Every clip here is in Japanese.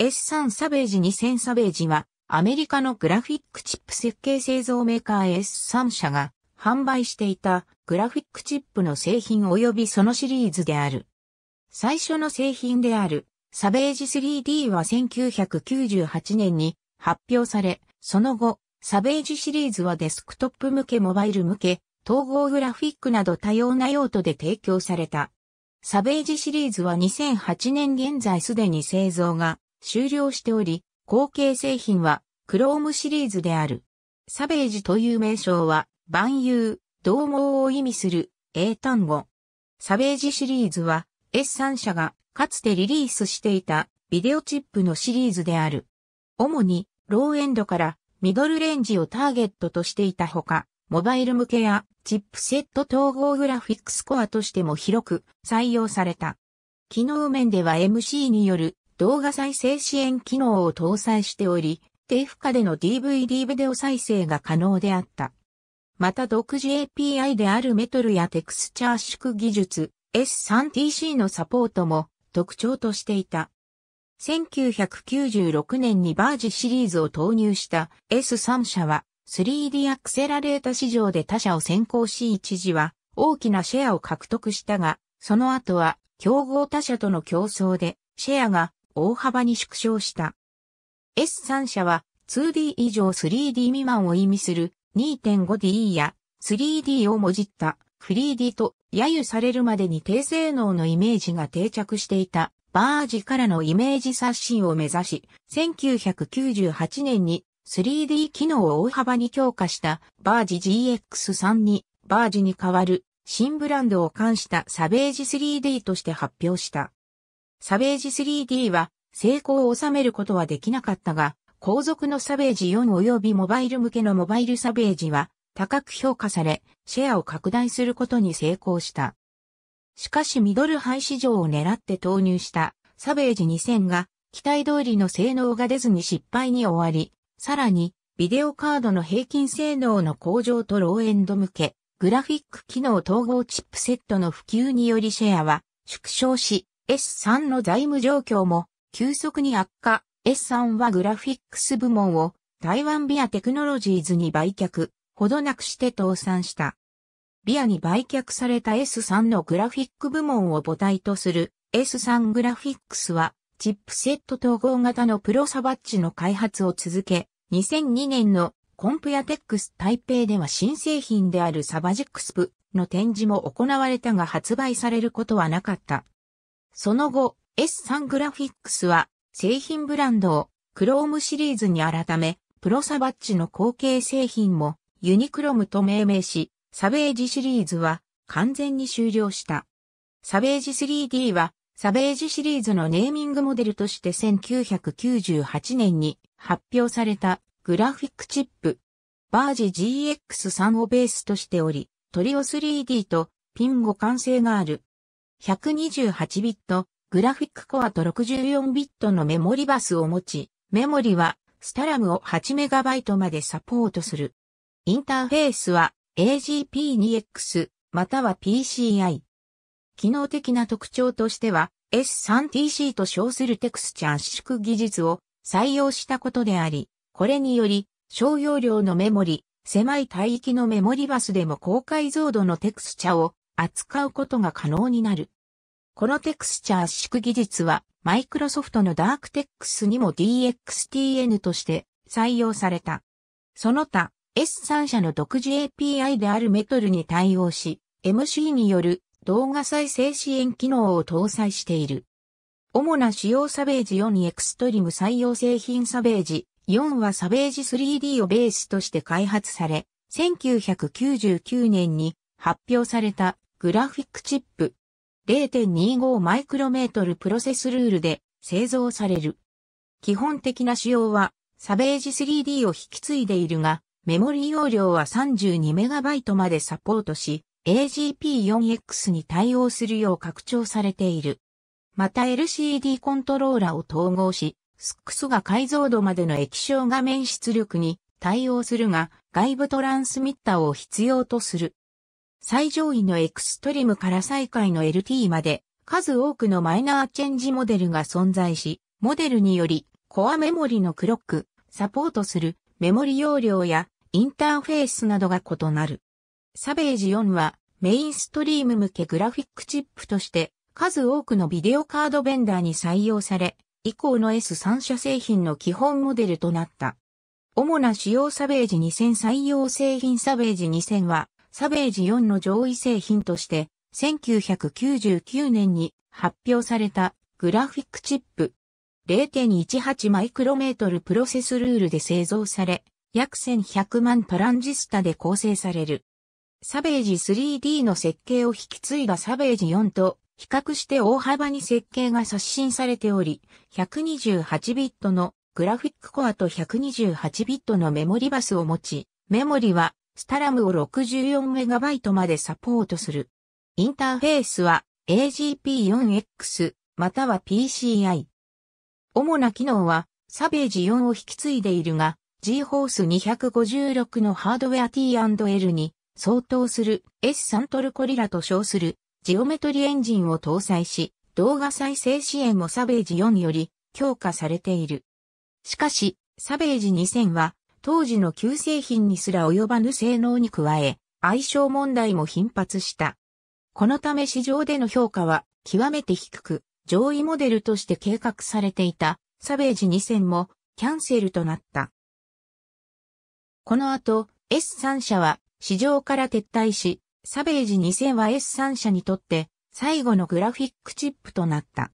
S3 サベージ2000サベージは、アメリカのグラフィックチップ設計製造メーカー S3 社が販売していたグラフィックチップの製品及びそのシリーズである。最初の製品であるサベージ 3D は1998年に発表され、その後、サベージシリーズはデスクトップ向けモバイル向け、統合グラフィックなど多様な用途で提供された。サベージシリーズは2008年現在すでに製造が終了しており、後継製品はクロームシリーズである。サベージという名称は、万有、同盟を意味する英単語。サベージシリーズは S3 社がかつてリリースしていたビデオチップのシリーズである。主にローエンドからミドルレンジをターゲットとしていたほか、モバイル向けやチップセット統合グラフィックスコアとしても広く採用された。機能面では MC による動画再生支援機能を搭載しており、低負荷での DVD ビデオ再生が可能であった。また独自 API であるメトルやテクスチャー縮技術 S3TC のサポートも特徴としていた。1996年にバージシリーズを投入した S3 社は 3D アクセラレータ市場で他社を先行し一時は大きなシェアを獲得したが、その後は競合他社との競争でシェアが大幅に縮小した。S3 社は 2D 以上 3D 未満を意味する 2.5D や 3D をもじった 3D と揶揄されるまでに低性能のイメージが定着していたバージからのイメージ刷新を目指し、1998年に 3D 機能を大幅に強化したバージ GX3 にバージに代わる新ブランドを冠したサベージ 3D として発表した。サベージ 3D は成功を収めることはできなかったが、後続のサベージ4及びモバイル向けのモバイルサベージは高く評価され、シェアを拡大することに成功した。しかしミドルハイ市場を狙って投入したサベージ2000が期待通りの性能が出ずに失敗に終わり、さらにビデオカードの平均性能の向上とローエンド向け、グラフィック機能統合チップセットの普及によりシェアは縮小し、S3 の財務状況も急速に悪化。S3 はグラフィックス部門を台湾ビアテクノロジーズに売却、ほどなくして倒産した。ビアに売却された S3 のグラフィック部門を母体とする S3 グラフィックスはチップセット統合型のプロサバッチの開発を続け、2002年のコンプヤテックス台北では新製品であるサバジックスプの展示も行われたが発売されることはなかった。その後、S3 グラフィックスは製品ブランドを Chrome シリーズに改め、プロサバッチの後継製品もユニクロムと命名し、サベージシリーズは完全に終了した。サベージ 3D はサベージシリーズのネーミングモデルとして1998年に発表されたグラフィックチップバージ GX3 をベースとしており、トリオ 3D とピン互換性がある128ビット、グラフィックコアと64ビットのメモリバスを持ち、メモリはスタラムを 8MB までサポートする。インターフェースは AGP2X または PCI。機能的な特徴としては S3TC と称するテクスチャ圧縮技術を採用したことであり、これにより小容量のメモリ、狭い帯域のメモリバスでも高解像度のテクスチャを扱うことが可能になる。このテクスチャ圧縮技術は、マイクロソフトのダークテックスにも DXTN として採用された。その他、S3 社の独自 API であるメトルに対応し、MC による動画再生支援機能を搭載している。主な使用サベージ4エクストリム採用製品サベージ4はサベージ 3D をベースとして開発され、1999年に発表されたグラフィックチップ0.25マイクロメートルプロセスルールで製造される。基本的な仕様はサベージ 3D を引き継いでいるが、メモリ容量は 32MB までサポートし、AGP4X に対応するよう拡張されている。また LCD コントローラを統合し、s クスが解像度までの液晶画面出力に対応するが、外部トランスミッターを必要とする。最上位のエクストリムから最下位の LT まで数多くのマイナーチェンジモデルが存在し、モデルによりコアメモリのクロック、サポートするメモリ容量やインターフェースなどが異なる。サベージ4はメインストリーム向けグラフィックチップとして数多くのビデオカードベンダーに採用され、以降の S3 社製品の基本モデルとなった。主な主要サベージ2000採用製品サベージ2000はサベージ4の上位製品として、1999年に発表されたグラフィックチップ0.18マイクロメートルプロセスルールで製造され、約1100万トランジスタで構成される。サベージ 3D の設計を引き継いだサベージ4と比較して大幅に設計が刷新されており、128ビットのグラフィックコアと128ビットのメモリバスを持ち、メモリはスタラムを 64MB までサポートする。インターフェースは AGP4X または PCI。主な機能はサベージ4を引き継いでいるが GForce 256のハードウェア T&L に相当する S3 トルコリラと称するジオメトリエンジンを搭載し動画再生支援もサベージ4より強化されている。しかし、サベージ2000は当時の旧製品にすら及ばぬ性能に加え、相性問題も頻発した。このため市場での評価は極めて低く、上位モデルとして計画されていたサベージ2000もキャンセルとなった。この後、S3 社は市場から撤退し、サベージ2000は S3 社にとって最後のグラフィックチップとなった。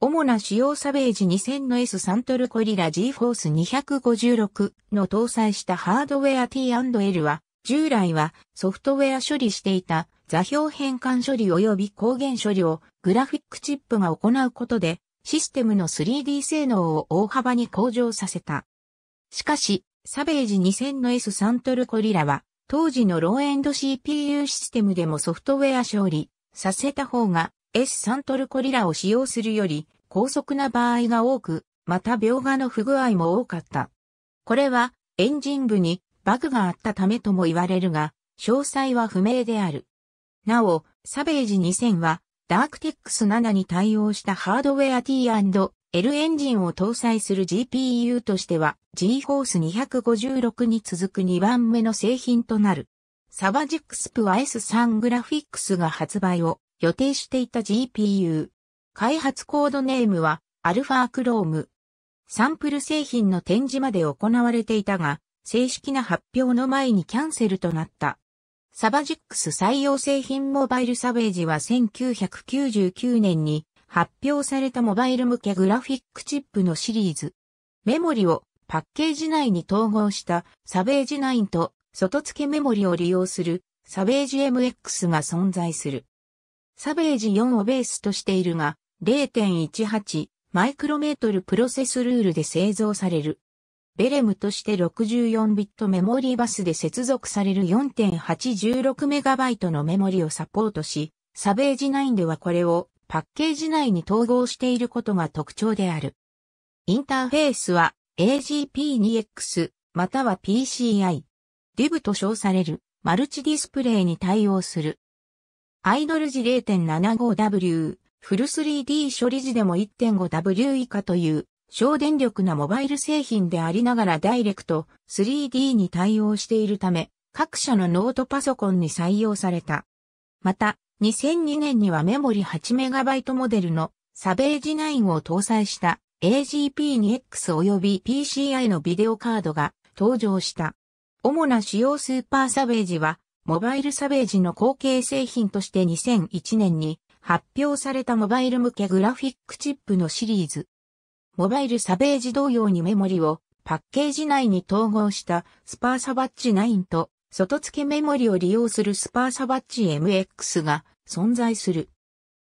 主な主要サベージ2000の S サントルコリラ G フォース256の搭載したハードウェア T&L は、従来はソフトウェア処理していた座標変換処理及び光源処理をグラフィックチップが行うことで、システムの 3D 性能を大幅に向上させた。しかし、サベージ2000の S サントルコリラは、当時のローエンド CPU システムでもソフトウェア処理させた方が S3 トルコリラを使用するより高速な場合が多く、また描画の不具合も多かった。これはエンジン部にバグがあったためとも言われるが、詳細は不明である。なお、サベージ2000はダークテックス7に対応したハードウェア T&L エンジンを搭載する GPU としては GForce 256に続く2番目の製品となる。サバジックスプは S3 グラフィックスが発売を予定していた GPU。開発コードネームは、アルファクローム。サンプル製品の展示まで行われていたが、正式な発表の前にキャンセルとなった。サバジックス採用製品モバイルサベージは1999年に発表されたモバイル向けグラフィックチップのシリーズ。メモリをパッケージ内に統合したサベージ9と外付けメモリを利用するサベージ MX が存在する。サベージ4をベースとしているが、0.18マイクロメートルプロセスルールで製造される。ベレムとして64ビットメモリーバスで接続される4 8 1 6イトのメモリをサポートし、サベージ9ではこれをパッケージ内に統合していることが特徴である。インターフェースは AGP2X または PCI。DIV と称されるマルチディスプレイに対応する。アイドル時 0.75W、フル 3D 処理時でも 1.5W 以下という省電力なモバイル製品でありながらダイレクト 3D に対応しているため、各社のノートパソコンに採用された。また、2002年にはメモリ 8MB モデルのサベージ9を搭載した AGP2X 及び PCI のビデオカードが登場した。主な主要スーパーサベージはモバイルサベージの後継製品として2001年に発表されたモバイル向けグラフィックチップのシリーズ。モバイルサベージ同様にメモリをパッケージ内に統合したスパーサバッチ9と外付けメモリを利用するスパーサバッチ MX が存在する。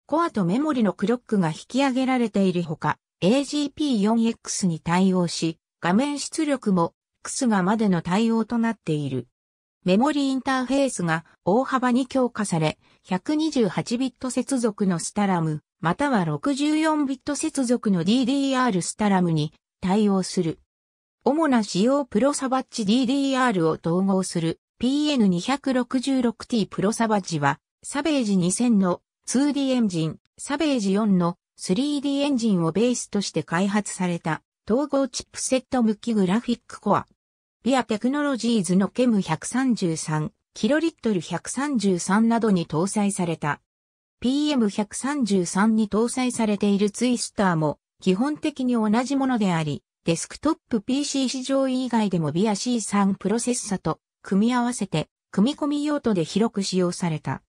コアとメモリのクロックが引き上げられているほか、AGP4X に対応し、画面出力も X がまでの対応となっている。メモリインターフェースが大幅に強化され、128ビット接続のスタラム、または64ビット接続の DDR スタラムに対応する。主な仕様プロサバッチ DDR を統合する PN266T プロサバッジは、サベージ2000の 2D エンジン、サベージ4の 3D エンジンをベースとして開発された統合チップセット向きグラフィックコア。ビアテクノロジーズのケム133、キロリットル133などに搭載された。PM133 に搭載されているツイスターも基本的に同じものであり、デスクトップ PC 市場以外でもビア C3 プロセッサと組み合わせて組み込み用途で広く使用された。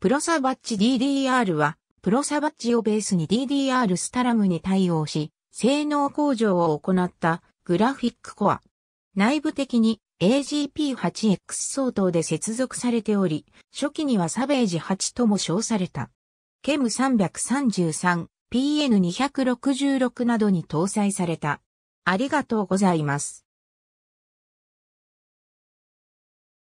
プロサバッチ DDR は、プロサバッチをベースに DDR スタラムに対応し、性能向上を行ったグラフィックコア内部的に AGP8X 相当で接続されており、初期にはサベージ8とも称された。ケム333、PN266 などに搭載された。ありがとうございます。